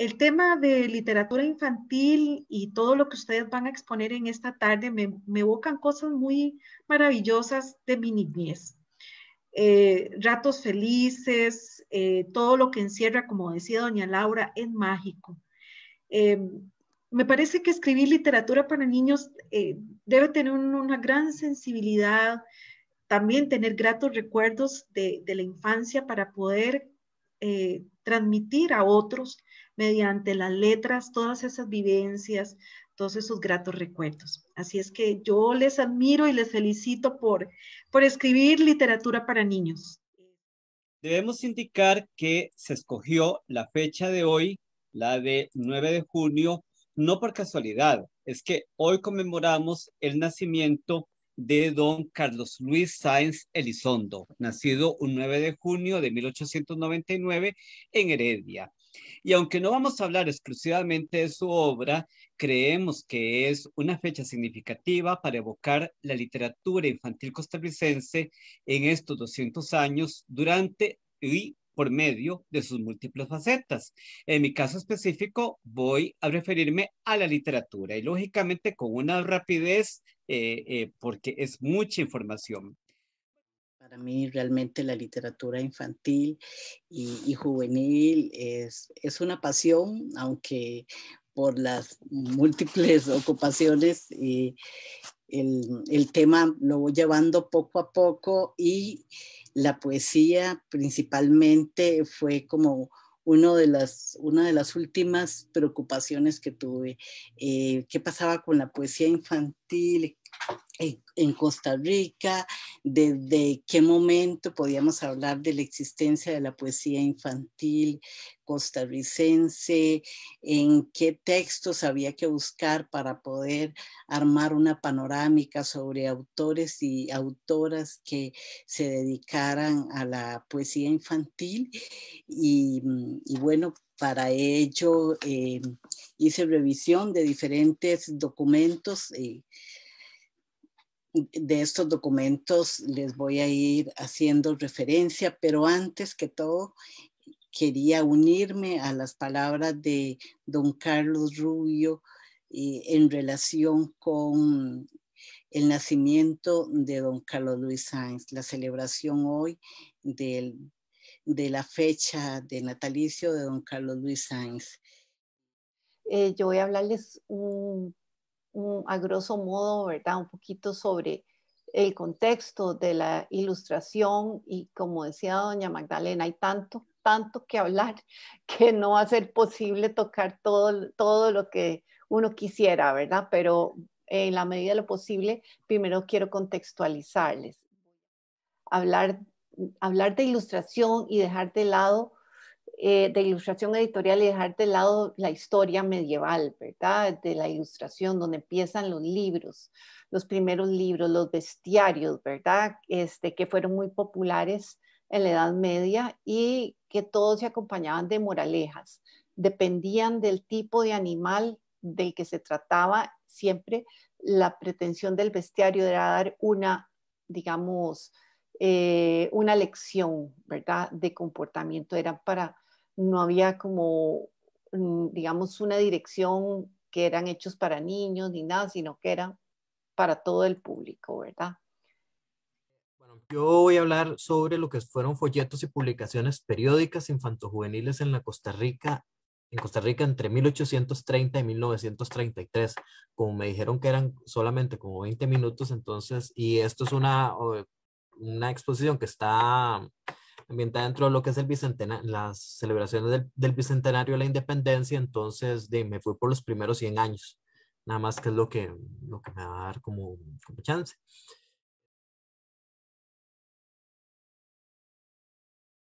El tema de literatura infantil y todo lo que ustedes van a exponer en esta tarde me, evocan cosas muy maravillosas de mi niñez. Eh, ratos felices, eh, todo lo que encierra, como decía doña Laura, es mágico. Eh, me parece que escribir literatura para niños debe tener una gran sensibilidad, también tener gratos recuerdos de, de la infancia para poder transmitir a otros mediante las letras, todas esas vivencias, todos esos gratos recuerdos. Así es que yo les admiro y les felicito por, por escribir literatura para niños. Debemos indicar que se escogió la fecha de hoy, la de 9 de junio, no por casualidad, es que hoy conmemoramos el nacimiento de don Carlos Luis Sáenz Elizondo, nacido un 9 de junio de 1899 en Heredia. Y aunque no vamos a hablar exclusivamente de su obra, creemos que es una fecha significativa para evocar la literatura infantil costarricense en estos 200 años durante y por medio de sus múltiples facetas. En mi caso específico, voy a referirme a la literatura y lógicamente con una rapidez eh, eh, porque es mucha información. Para mí realmente la literatura infantil y, juvenil es, una pasión, aunque por las múltiples ocupaciones, eh, el, tema lo voy llevando poco a poco y la poesía principalmente fue como uno de las, una de las últimas preocupaciones que tuve. Eh, ¿Qué pasaba con la poesía infantil? en Costa Rica, desde qué momento podíamos hablar de la existencia de la poesía infantil costarricense, en qué textos había que buscar para poder armar una panorámica sobre autores y autoras que se dedicaran a la poesía infantil. Y, bueno, para ello eh, hice revisión de diferentes documentos. Eh, de estos documentos les voy a ir haciendo referencia, pero antes que todo quería unirme a las palabras de don Carlos Rubio eh, en relación con el nacimiento de don Carlos Luis Sáenz, la celebración hoy de la fecha de natalicio de don Carlos Luis Sáenz. Eh, yo voy a hablarles un un, a grosso modo, ¿verdad? Un poquito sobre el contexto de la ilustración y como decía doña Magdalena, hay tanto, tanto que hablar que no va a ser posible tocar todo, todo lo que uno quisiera, ¿verdad? Pero en la medida de lo posible, primero quiero contextualizarles. Hablar, hablar de ilustración y dejar de lado eh, de ilustración editorial y dejar de lado la historia medieval, ¿verdad? De la ilustración, donde empiezan los libros, los primeros libros, los bestiarios, ¿verdad? Este, que fueron muy populares en la Edad Media y que todos se acompañaban de moralejas. Dependían del tipo de animal del que se trataba siempre. La pretensión del bestiario era dar una, digamos, eh, una lección, ¿verdad?, de comportamiento. Era para no había como, mm, digamos, una dirección que eran hechos para niños ni nada, sino que eran para todo el público, ¿verdad? Bueno, yo voy a hablar sobre lo que fueron folletos y publicaciones periódicas infantojuveniles en la Costa Rica, en Costa Rica entre 1830 y 1933. Como me dijeron que eran solamente como 20 minutos, entonces, y esto es una, una exposición que está ambientada dentro de lo que es el bicentenario, las celebraciones del, bicentenario de la independencia, entonces de, me fui por los primeros 100 años, nada más que es lo que, lo que me va a dar como chance.